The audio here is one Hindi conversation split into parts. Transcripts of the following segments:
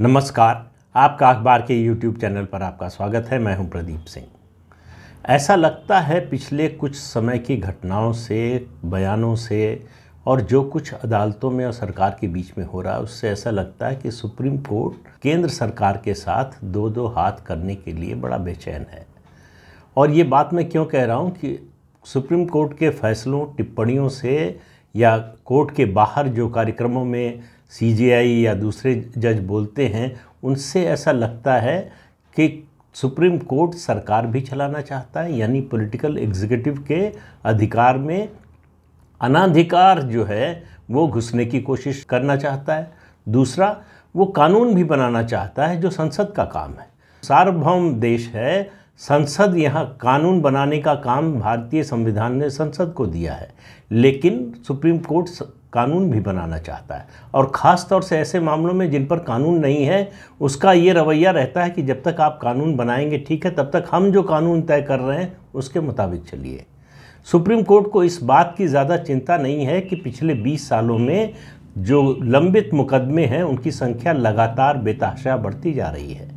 नमस्कार आपका अखबार के यूट्यूब चैनल पर आपका स्वागत है मैं हूं प्रदीप सिंह ऐसा लगता है पिछले कुछ समय की घटनाओं से बयानों से और जो कुछ अदालतों में और सरकार के बीच में हो रहा है उससे ऐसा लगता है कि सुप्रीम कोर्ट केंद्र सरकार के साथ दो दो हाथ करने के लिए बड़ा बेचैन है और ये बात मैं क्यों कह रहा हूँ कि सुप्रीम कोर्ट के फैसलों टिप्पणियों से या कोर्ट के बाहर जो कार्यक्रमों में सीजेआई या दूसरे जज बोलते हैं उनसे ऐसा लगता है कि सुप्रीम कोर्ट सरकार भी चलाना चाहता है यानी पॉलिटिकल एग्जीक्यूटिव के अधिकार में अनाधिकार जो है वो घुसने की कोशिश करना चाहता है दूसरा वो कानून भी बनाना चाहता है जो संसद का काम है सार्वभौम देश है संसद यहाँ कानून बनाने का काम भारतीय संविधान ने संसद को दिया है लेकिन सुप्रीम कोर्ट कानून भी बनाना चाहता है और ख़ास तौर से ऐसे मामलों में जिन पर कानून नहीं है उसका ये रवैया रहता है कि जब तक आप कानून बनाएंगे ठीक है तब तक हम जो कानून तय कर रहे हैं उसके मुताबिक चलिए सुप्रीम कोर्ट को इस बात की ज़्यादा चिंता नहीं है कि पिछले 20 सालों में जो लंबित मुकदमे हैं उनकी संख्या लगातार बेतहाशा बढ़ती जा रही है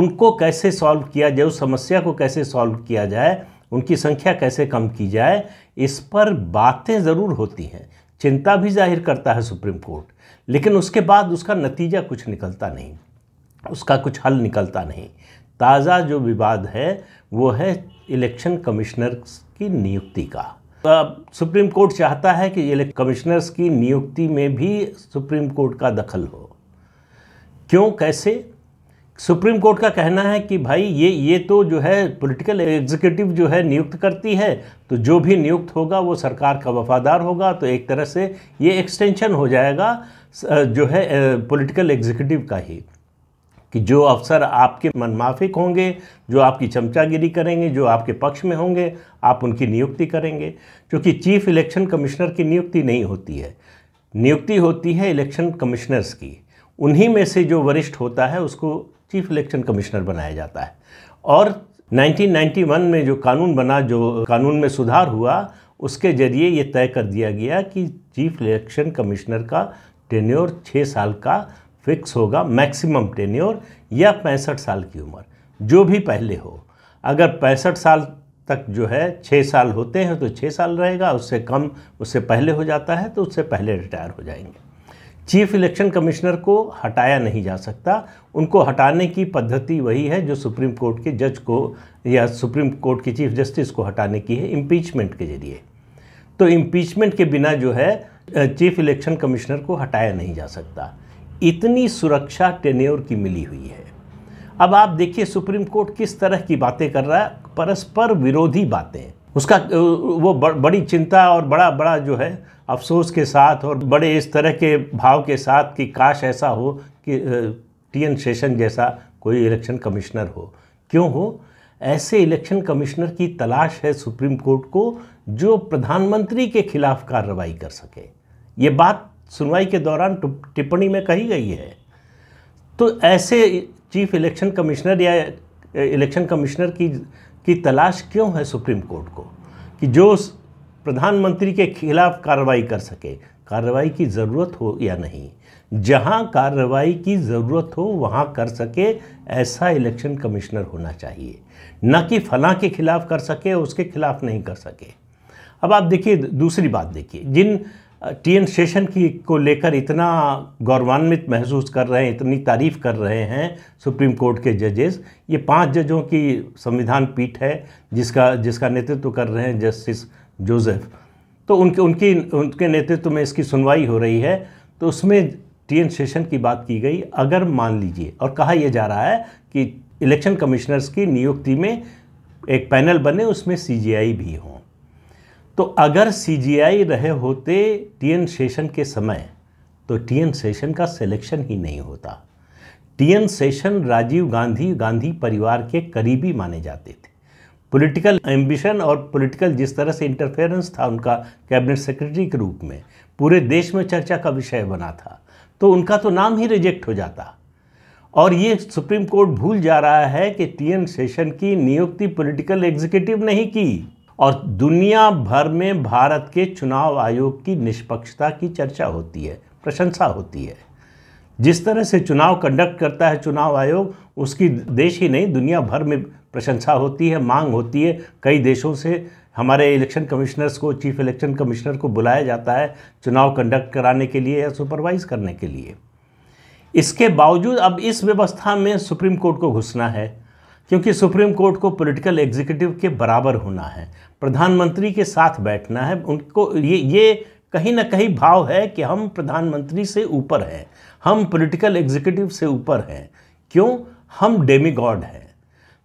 उनको कैसे सॉल्व किया जाए उस समस्या को कैसे सॉल्व किया जाए उनकी संख्या कैसे कम की जाए इस पर बातें ज़रूर होती हैं चिंता भी जाहिर करता है सुप्रीम कोर्ट लेकिन उसके बाद उसका नतीजा कुछ निकलता नहीं उसका कुछ हल निकलता नहीं ताज़ा जो विवाद है वो है इलेक्शन कमिश्नर्स की नियुक्ति का तो सुप्रीम कोर्ट चाहता है कि कमिश्नर्स की नियुक्ति में भी सुप्रीम कोर्ट का दखल हो क्यों कैसे सुप्रीम कोर्ट का कहना है कि भाई ये ये तो जो है पॉलिटिकल एग्जीक्यूटिव जो है नियुक्त करती है तो जो भी नियुक्त होगा वो सरकार का वफादार होगा तो एक तरह से ये एक्सटेंशन हो जाएगा जो है पॉलिटिकल एग्जीक्यूटिव का ही कि जो अफसर आपके मनमाफिक होंगे जो आपकी चमचागिरी करेंगे जो आपके पक्ष में होंगे आप उनकी नियुक्ति करेंगे क्योंकि चीफ इलेक्शन कमिश्नर की नियुक्ति नहीं होती है नियुक्ति होती है इलेक्शन कमिश्नर्स की उन्हीं में से जो वरिष्ठ होता है उसको चीफ इलेक्शन कमिश्नर बनाया जाता है और 1991 में जो कानून बना जो कानून में सुधार हुआ उसके जरिए ये तय कर दिया गया कि चीफ इलेक्शन कमिश्नर का टेन्योर छः साल का फिक्स होगा मैक्सिमम टेन्योर या पैंसठ साल की उम्र जो भी पहले हो अगर पैंसठ साल तक जो है छः साल होते हैं तो छः साल रहेगा उससे कम उससे पहले हो जाता है तो उससे पहले रिटायर हो जाएंगे चीफ इलेक्शन कमिश्नर को हटाया नहीं जा सकता उनको हटाने की पद्धति वही है जो सुप्रीम कोर्ट के जज को या सुप्रीम कोर्ट के चीफ जस्टिस को हटाने की है इम्पीचमेंट के जरिए तो इम्पीचमेंट के बिना जो है चीफ इलेक्शन कमिश्नर को हटाया नहीं जा सकता इतनी सुरक्षा टेन्योर की मिली हुई है अब आप देखिए सुप्रीम कोर्ट किस तरह की बातें कर रहा है परस्पर विरोधी बातें उसका वो बड़ी चिंता और बड़ा बड़ा जो है अफसोस के साथ और बड़े इस तरह के भाव के साथ कि काश ऐसा हो कि टी एन शेषन जैसा कोई इलेक्शन कमिश्नर हो क्यों हो ऐसे इलेक्शन कमिश्नर की तलाश है सुप्रीम कोर्ट को जो प्रधानमंत्री के खिलाफ कार्रवाई कर सके ये बात सुनवाई के दौरान टिप्पणी में कही गई है तो ऐसे चीफ इलेक्शन कमिश्नर या इलेक्शन कमिश्नर की की तलाश क्यों है सुप्रीम कोर्ट को कि जो प्रधानमंत्री के खिलाफ कार्रवाई कर सके कार्रवाई की ज़रूरत हो या नहीं जहां कार्रवाई की ज़रूरत हो वहां कर सके ऐसा इलेक्शन कमिश्नर होना चाहिए न कि फला के खिलाफ कर सके उसके खिलाफ नहीं कर सके अब आप देखिए दूसरी बात देखिए जिन टी एन सेशन की को लेकर इतना गौरवान्वित महसूस कर रहे हैं इतनी तारीफ कर रहे हैं सुप्रीम कोर्ट के जजेस ये पांच जजों की संविधान पीठ है जिसका जिसका नेतृत्व कर रहे हैं जस्टिस जोसेफ तो उनके उनकी उनके नेतृत्व में इसकी सुनवाई हो रही है तो उसमें टी एन सेशन की बात की गई अगर मान लीजिए और कहा यह जा रहा है कि इलेक्शन कमिश्नर्स की नियुक्ति में एक पैनल बने उसमें सी भी हों तो अगर सीजीआई रहे होते टीएन सेशन के समय तो टीएन सेशन का सिलेक्शन ही नहीं होता टीएन सेशन राजीव गांधी गांधी परिवार के करीबी माने जाते थे पॉलिटिकल एम्बिशन और पॉलिटिकल जिस तरह से इंटरफेरेंस था उनका कैबिनेट सेक्रेटरी के रूप में पूरे देश में चर्चा का विषय बना था तो उनका तो नाम ही रिजेक्ट हो जाता और ये सुप्रीम कोर्ट भूल जा रहा है कि टीएन सेशन की नियुक्ति पॉलिटिकल एग्जीक्यूटिव नहीं की और दुनिया भर में भारत के चुनाव आयोग की निष्पक्षता की चर्चा होती है प्रशंसा होती है जिस तरह से चुनाव कंडक्ट करता है चुनाव आयोग उसकी देश ही नहीं दुनिया भर में प्रशंसा होती है मांग होती है कई देशों से हमारे इलेक्शन कमिश्नर्स को चीफ इलेक्शन कमिश्नर को बुलाया जाता है चुनाव कंडक्ट कराने के लिए या सुपरवाइज़ करने के लिए इसके बावजूद अब इस व्यवस्था में सुप्रीम कोर्ट को घुसना है क्योंकि सुप्रीम कोर्ट को पॉलिटिकल एग्जीक्यूटिव के बराबर होना है प्रधानमंत्री के साथ बैठना है उनको ये ये कहीं ना कहीं भाव है कि हम प्रधानमंत्री से ऊपर हैं हम पॉलिटिकल एग्जीक्यूटिव से ऊपर हैं क्यों हम डेमीगॉड हैं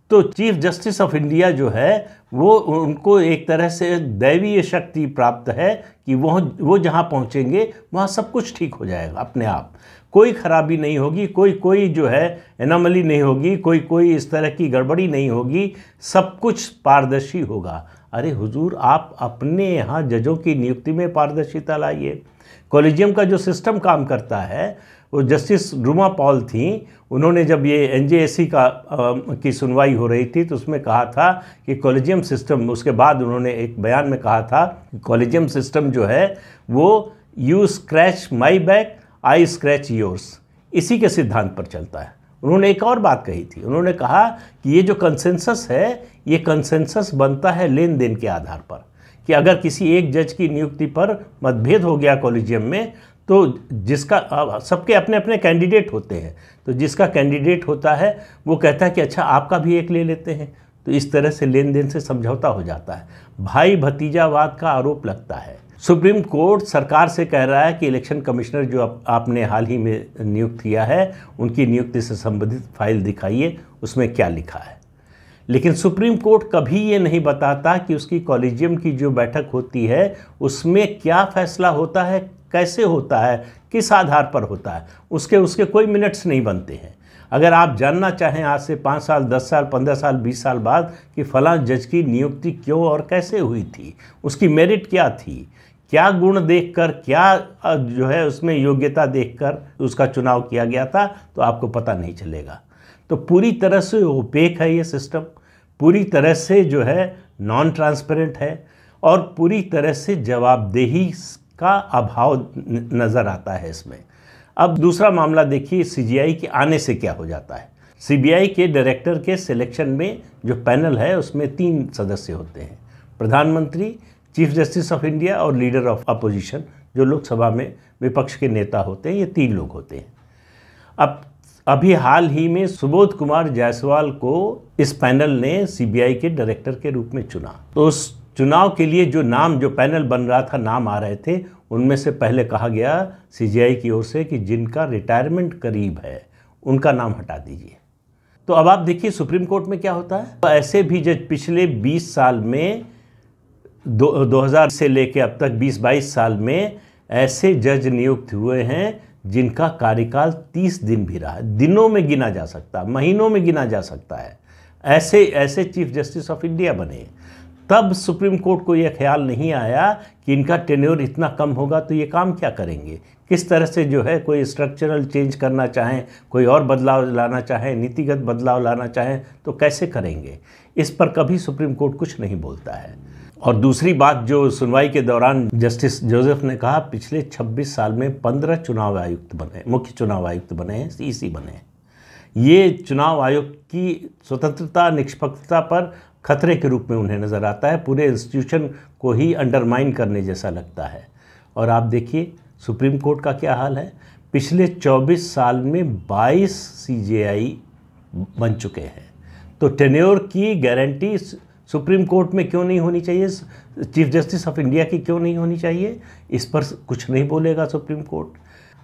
तो चीफ जस्टिस ऑफ इंडिया जो है वो उनको एक तरह से दैवीय शक्ति प्राप्त है कि वो वो जहाँ पहुँचेंगे वहाँ सब कुछ ठीक हो जाएगा अपने आप कोई खराबी नहीं होगी कोई कोई जो है एनामली नहीं होगी कोई कोई इस तरह की गड़बड़ी नहीं होगी सब कुछ पारदर्शी होगा अरे हुजूर आप अपने यहाँ जजों की नियुक्ति में पारदर्शिता लाइए कॉलेजियम का जो सिस्टम काम करता है वो जस्टिस रूमा पॉल थी उन्होंने जब ये एन का आ, की सुनवाई हो रही थी तो उसमें कहा था कि कॉलेजियम सिस्टम उसके बाद उन्होंने एक बयान में कहा था कि कॉलेजियम सिस्टम जो है वो you scratch my back I scratch yours इसी के सिद्धांत पर चलता है उन्होंने एक और बात कही थी उन्होंने कहा कि ये जो कंसेंसस है ये कंसेंसस बनता है लेन देन के आधार पर कि अगर किसी एक जज की नियुक्ति पर मतभेद हो गया कॉलेजियम में तो जिसका सबके अपने अपने कैंडिडेट होते हैं तो जिसका कैंडिडेट होता है वो कहता है कि अच्छा आपका भी एक ले लेते हैं तो इस तरह से लेन देन से समझौता हो जाता है भाई भतीजावाद का आरोप लगता है सुप्रीम कोर्ट सरकार से कह रहा है कि इलेक्शन कमिश्नर जो आप, आपने हाल ही में नियुक्त किया है उनकी नियुक्ति से संबंधित फाइल दिखाइए उसमें क्या लिखा है लेकिन सुप्रीम कोर्ट कभी ये नहीं बताता कि उसकी कॉलेजियम की जो बैठक होती है उसमें क्या फैसला होता है कैसे होता है किस आधार पर होता है उसके उसके कोई मिनट्स नहीं बनते हैं अगर आप जानना चाहें आज से पाँच साल दस साल पंद्रह साल बीस साल बाद कि फलां जज की नियुक्ति क्यों और कैसे हुई थी उसकी मेरिट क्या थी क्या गुण देखकर क्या जो है उसमें योग्यता देखकर उसका चुनाव किया गया था तो आपको पता नहीं चलेगा तो पूरी तरह से ओपेक है ये सिस्टम पूरी तरह से जो है नॉन ट्रांसपेरेंट है और पूरी तरह से जवाबदेही का अभाव नज़र आता है इसमें अब दूसरा मामला देखिए सीजीआई के आने से क्या हो जाता है सीबीआई के डायरेक्टर के सिलेक्शन में जो पैनल है उसमें तीन सदस्य होते हैं प्रधानमंत्री चीफ जस्टिस ऑफ इंडिया और लीडर ऑफ अपोजिशन जो लोकसभा में विपक्ष के नेता होते हैं ये तीन लोग होते हैं अब अभी हाल ही में सुबोध कुमार जायसवाल को इस पैनल ने सीबीआई के डायरेक्टर के रूप में चुना तो उस चुनाव के लिए जो नाम जो पैनल बन रहा था नाम आ रहे थे उनमें से पहले कहा गया सीजीआई की ओर से कि जिनका रिटायरमेंट करीब है उनका नाम हटा दीजिए तो अब आप देखिए सुप्रीम कोर्ट में क्या होता है तो ऐसे भी जज पिछले 20 साल में दो हजार से लेकर अब तक 20-22 साल में ऐसे जज नियुक्त हुए हैं जिनका कार्यकाल 30 दिन भी रहा है दिनों में गिना जा सकता है महीनों में गिना जा सकता है ऐसे ऐसे चीफ जस्टिस ऑफ इंडिया बने तब सुप्रीम कोर्ट को यह ख्याल नहीं आया कि इनका टेन्योर इतना कम होगा तो ये काम क्या करेंगे किस तरह से जो है कोई स्ट्रक्चरल चेंज करना चाहें कोई और बदलाव लाना चाहें नीतिगत बदलाव लाना चाहें तो कैसे करेंगे इस पर कभी सुप्रीम कोर्ट कुछ नहीं बोलता है और दूसरी बात जो सुनवाई के दौरान जस्टिस जोसेफ ने कहा पिछले 26 साल में 15 चुनाव आयुक्त बने मुख्य चुनाव आयुक्त बने हैं सी बने हैं ये चुनाव आयोग की स्वतंत्रता निष्पक्षता पर खतरे के रूप में उन्हें नज़र आता है पूरे इंस्टीट्यूशन को ही अंडरमाइन करने जैसा लगता है और आप देखिए सुप्रीम कोर्ट का क्या हाल है पिछले 24 साल में 22 सी बन चुके हैं तो टेन्योर की गारंटी सुप्रीम कोर्ट में क्यों नहीं होनी चाहिए चीफ जस्टिस ऑफ इंडिया की क्यों नहीं होनी चाहिए इस पर कुछ नहीं बोलेगा सुप्रीम कोर्ट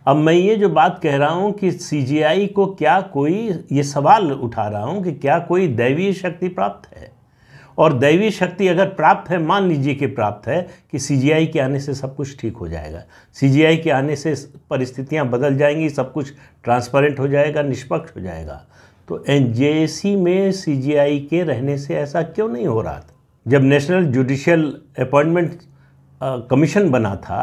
अब मैं ये जो बात कह रहा हूँ कि सी को क्या कोई ये सवाल उठा रहा हूँ कि क्या कोई दैवीय शक्ति प्राप्त है और दैवी शक्ति अगर प्राप्त है मान लीजिए कि प्राप्त है कि सीजीआई के आने से सब कुछ ठीक हो जाएगा सीजीआई के आने से परिस्थितियां बदल जाएंगी सब कुछ ट्रांसपेरेंट हो जाएगा निष्पक्ष हो जाएगा तो एनजेसी में सीजीआई के रहने से ऐसा क्यों नहीं हो रहा था जब नेशनल जुडिशियल अपॉइंटमेंट कमीशन बना था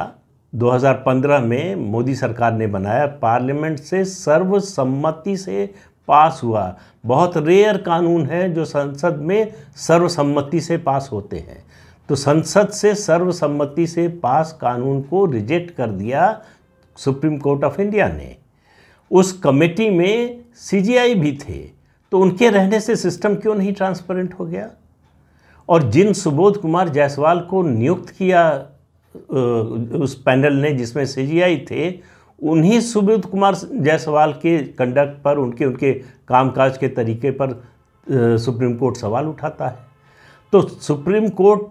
2015 में मोदी सरकार ने बनाया पार्लियामेंट से सर्वसम्मति से पास हुआ बहुत रेयर कानून है जो संसद में सर्वसम्मति से पास होते हैं तो संसद से सर्वसम्मति से पास कानून को रिजेक्ट कर दिया सुप्रीम कोर्ट ऑफ इंडिया ने उस कमेटी में सीजीआई भी थे तो उनके रहने से सिस्टम क्यों नहीं ट्रांसपेरेंट हो गया और जिन सुबोध कुमार जायसवाल को नियुक्त किया उस पैनल ने जिसमें सीजीआई थे उन्हीं सुब्रत कुमार जायसवाल के कंडक्ट पर उनके उनके कामकाज के तरीके पर सुप्रीम कोर्ट सवाल उठाता है तो सुप्रीम कोर्ट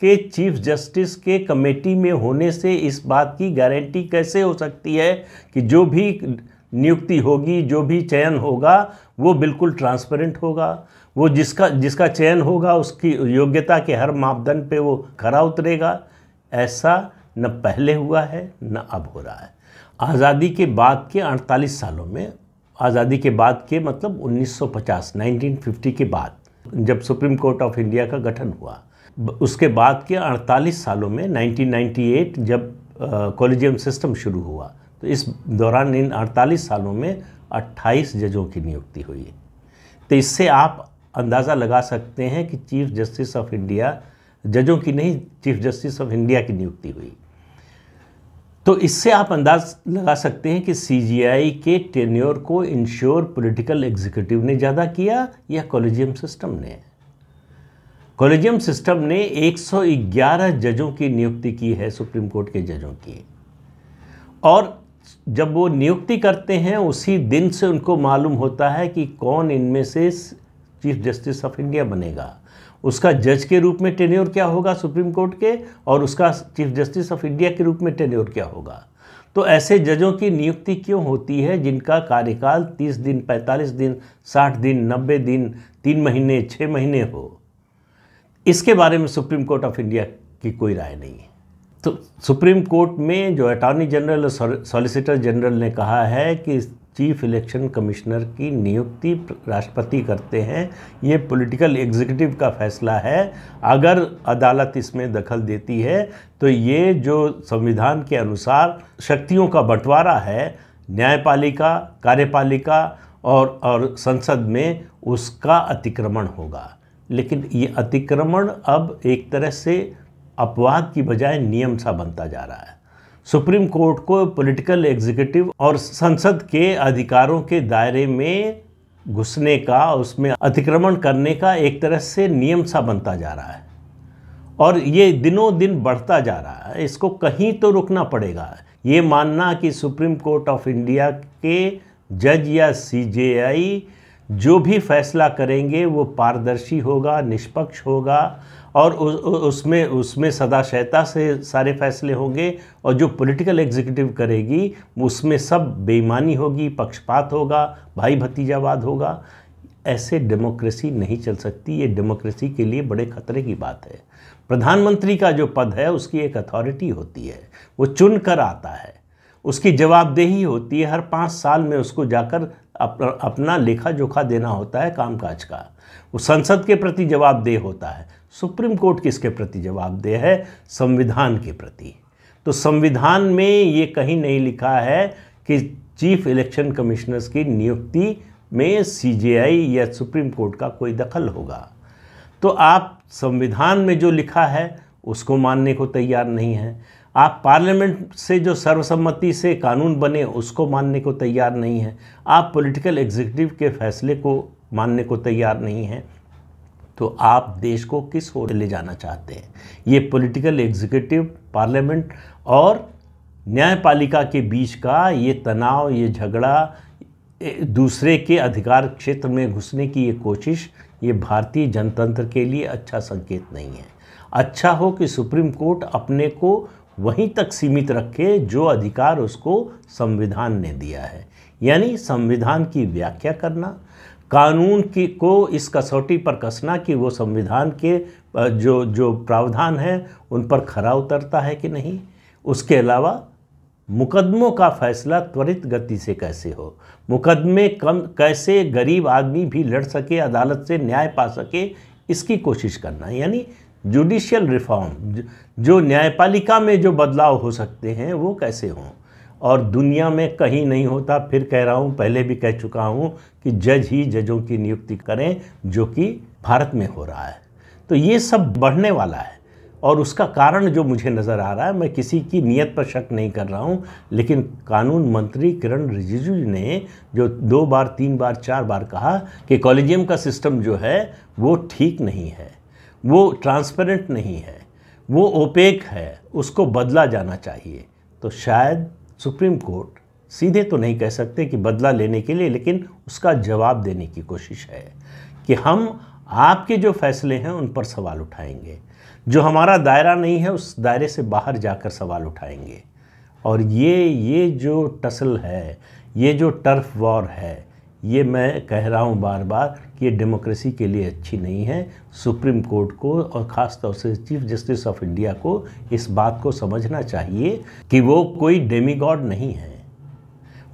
के चीफ जस्टिस के कमेटी में होने से इस बात की गारंटी कैसे हो सकती है कि जो भी नियुक्ति होगी जो भी चयन होगा वो बिल्कुल ट्रांसपेरेंट होगा वो जिसका जिसका चयन होगा उसकी योग्यता के हर मापदंड पे वो खरा उतरेगा ऐसा न पहले हुआ है न अब हो रहा है आज़ादी के बाद के 48 सालों में आज़ादी के बाद के मतलब 1950 1950 के बाद जब सुप्रीम कोर्ट ऑफ इंडिया का गठन हुआ उसके बाद के 48 सालों में 1998 जब कॉलेजियम सिस्टम शुरू हुआ तो इस दौरान इन 48 सालों में 28 जजों की नियुक्ति हुई तो इससे आप अंदाज़ा लगा सकते हैं कि चीफ जस्टिस ऑफ इंडिया जजों की नहीं चीफ जस्टिस ऑफ इंडिया की नियुक्ति हुई तो इससे आप अंदाज लगा सकते हैं कि सीजीआई के टेन्योर को इंश्योर पॉलिटिकल एग्जीक्यूटिव ने ज़्यादा किया या कॉलेजियम सिस्टम ने कॉलेजियम सिस्टम ने 111 जजों की नियुक्ति की है सुप्रीम कोर्ट के जजों की और जब वो नियुक्ति करते हैं उसी दिन से उनको मालूम होता है कि कौन इनमें से चीफ जस्टिस ऑफ इंडिया बनेगा उसका जज के रूप में टेन्योर क्या होगा सुप्रीम कोर्ट के और उसका चीफ जस्टिस ऑफ इंडिया के रूप में टेन्योर क्या होगा तो ऐसे जजों की नियुक्ति क्यों होती है जिनका कार्यकाल 30 दिन 45 दिन 60 दिन 90 दिन तीन महीने छः महीने हो इसके बारे में सुप्रीम कोर्ट ऑफ इंडिया की कोई राय नहीं है तो सुप्रीम कोर्ट में जो अटॉर्नी जनरल और सॉलिसिटर जनरल ने कहा है कि चीफ इलेक्शन कमिश्नर की नियुक्ति राष्ट्रपति करते हैं ये पॉलिटिकल एग्जीक्यूटिव का फैसला है अगर अदालत इसमें दखल देती है तो ये जो संविधान के अनुसार शक्तियों का बंटवारा है न्यायपालिका कार्यपालिका और और संसद में उसका अतिक्रमण होगा लेकिन ये अतिक्रमण अब एक तरह से अपवाद की बजाय नियम सा बनता जा रहा है सुप्रीम कोर्ट को पॉलिटिकल एग्जीक्यूटिव और संसद के अधिकारों के दायरे में घुसने का उसमें अतिक्रमण करने का एक तरह से नियम सा बनता जा रहा है और ये दिनों दिन बढ़ता जा रहा है इसको कहीं तो रुकना पड़ेगा ये मानना कि सुप्रीम कोर्ट ऑफ इंडिया के जज या सीजेआई जो भी फैसला करेंगे वो पारदर्शी होगा निष्पक्ष होगा और उसमें उसमें सदाशयता से सारे फैसले होंगे और जो पॉलिटिकल एग्जीक्यूटिव करेगी उसमें सब बेईमानी होगी पक्षपात होगा भाई भतीजावाद होगा ऐसे डेमोक्रेसी नहीं चल सकती ये डेमोक्रेसी के लिए बड़े खतरे की बात है प्रधानमंत्री का जो पद है उसकी एक अथॉरिटी होती है वो चुन कर आता है उसकी जवाबदेही होती है हर पाँच साल में उसको जाकर अप, अपना लेखा जोखा देना होता है कामकाज का वो संसद के प्रति जवाबदेह होता है सुप्रीम कोर्ट किसके प्रति जवाबदेह है संविधान के प्रति तो संविधान में ये कहीं नहीं लिखा है कि चीफ इलेक्शन कमिश्नर्स की नियुक्ति में सीजेआई या सुप्रीम कोर्ट का कोई दखल होगा तो आप संविधान में जो लिखा है उसको मानने को तैयार नहीं है आप पार्लियामेंट से जो सर्वसम्मति से कानून बने उसको मानने को तैयार नहीं है आप पॉलिटिकल एग्जीक्यूटिव के फैसले को मानने को तैयार नहीं है तो आप देश को किस ओर ले जाना चाहते हैं ये पॉलिटिकल एग्जीक्यूटिव पार्लियामेंट और न्यायपालिका के बीच का ये तनाव ये झगड़ा दूसरे के अधिकार क्षेत्र में घुसने की ये कोशिश ये भारतीय जनतंत्र के लिए अच्छा संकेत नहीं है अच्छा हो कि सुप्रीम कोर्ट अपने को वहीं तक सीमित रखे जो अधिकार उसको संविधान ने दिया है यानी संविधान की व्याख्या करना कानून की को इस कसौटी पर कसना कि वो संविधान के जो जो प्रावधान हैं उन पर खरा उतरता है कि नहीं उसके अलावा मुकदमों का फैसला त्वरित गति से कैसे हो मुकदमे कम कैसे गरीब आदमी भी लड़ सके अदालत से न्याय पा सके इसकी कोशिश करना यानी जुडिशियल रिफॉर्म जो न्यायपालिका में जो बदलाव हो सकते हैं वो कैसे हों और दुनिया में कहीं नहीं होता फिर कह रहा हूँ पहले भी कह चुका हूँ कि जज ही जजों की नियुक्ति करें जो कि भारत में हो रहा है तो ये सब बढ़ने वाला है और उसका कारण जो मुझे नज़र आ रहा है मैं किसी की नीयत पर शक नहीं कर रहा हूँ लेकिन कानून मंत्री किरण रिजिजू ने जो दो बार तीन बार चार बार कहा कि कॉलेजियम का सिस्टम जो है वो ठीक नहीं है वो ट्रांसपेरेंट नहीं है वो ओपेक है उसको बदला जाना चाहिए तो शायद सुप्रीम कोर्ट सीधे तो नहीं कह सकते कि बदला लेने के लिए लेकिन उसका जवाब देने की कोशिश है कि हम आपके जो फैसले हैं उन पर सवाल उठाएंगे जो हमारा दायरा नहीं है उस दायरे से बाहर जाकर सवाल उठाएंगे और ये ये जो टसल है ये जो टर्फ वॉर है ये मैं कह रहा हूँ बार बार कि ये डेमोक्रेसी के लिए अच्छी नहीं है सुप्रीम कोर्ट को और ख़ास तौर से चीफ जस्टिस ऑफ इंडिया को इस बात को समझना चाहिए कि वो कोई डेमीगॉड नहीं है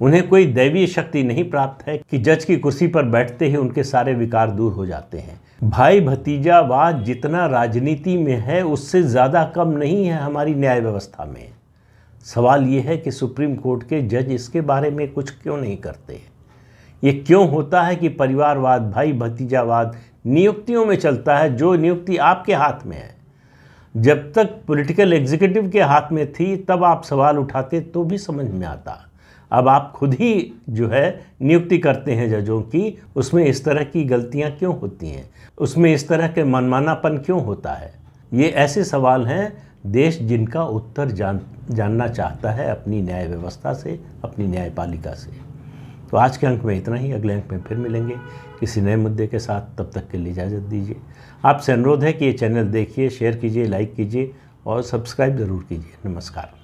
उन्हें कोई दैवीय शक्ति नहीं प्राप्त है कि जज की कुर्सी पर बैठते ही उनके सारे विकार दूर हो जाते हैं भाई भतीजावाद जितना राजनीति में है उससे ज़्यादा कम नहीं है हमारी न्याय व्यवस्था में सवाल ये है कि सुप्रीम कोर्ट के जज इसके बारे में कुछ क्यों नहीं करते हैं ये क्यों होता है कि परिवारवाद भाई भतीजावाद नियुक्तियों में चलता है जो नियुक्ति आपके हाथ में है जब तक पॉलिटिकल एग्जीक्यूटिव के हाथ में थी तब आप सवाल उठाते तो भी समझ में आता अब आप खुद ही जो है नियुक्ति करते हैं जजों की उसमें इस तरह की गलतियां क्यों होती हैं उसमें इस तरह के मनमानापन क्यों होता है ये ऐसे सवाल हैं देश जिनका उत्तर जान जानना चाहता है अपनी न्याय व्यवस्था से अपनी न्यायपालिका से तो आज के अंक में इतना ही अगले अंक में फिर मिलेंगे किसी नए मुद्दे के साथ तब तक के लिए इजाज़त दीजिए आपसे अनुरोध है कि ये चैनल देखिए शेयर कीजिए लाइक कीजिए और सब्सक्राइब ज़रूर कीजिए नमस्कार